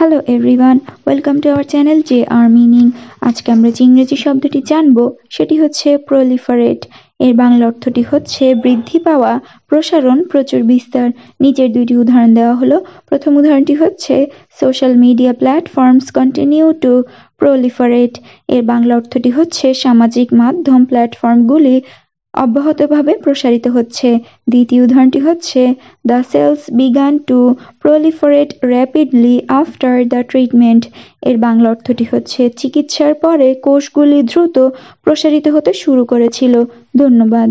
hello everyone welcome to our channel J R meaning আজকে আমরা যে ইংরেজি শব্দটি জানব সেটি হচ্ছে প্রলিফারেট এর বাংলা অর্থটি হচ্ছে বৃদ্ধি পাওয়া প্রসারণ প্রচুর বিস্তার নিচের দুইটি উদাহরণ দেওয়া হলো প্রথম উদাহরণটি হচ্ছে social media platforms continue to proliferate এর বাংলা অর্থটি হচ্ছে সামাজিক মাধ্যম প্ল্যাটফর্মগুলি অব্যাহতভাবে প্রসারিত হচ্ছে দ্বিতীয় উদাহরণটি হচ্ছে the cells began to proliferate rapidly after the treatment এর বাংলা অর্থটি হচ্ছে চিকিৎসার পরে কোষগুলি দ্রুত প্রসারিত হতে শুরু করেছিল ধন্যবাদ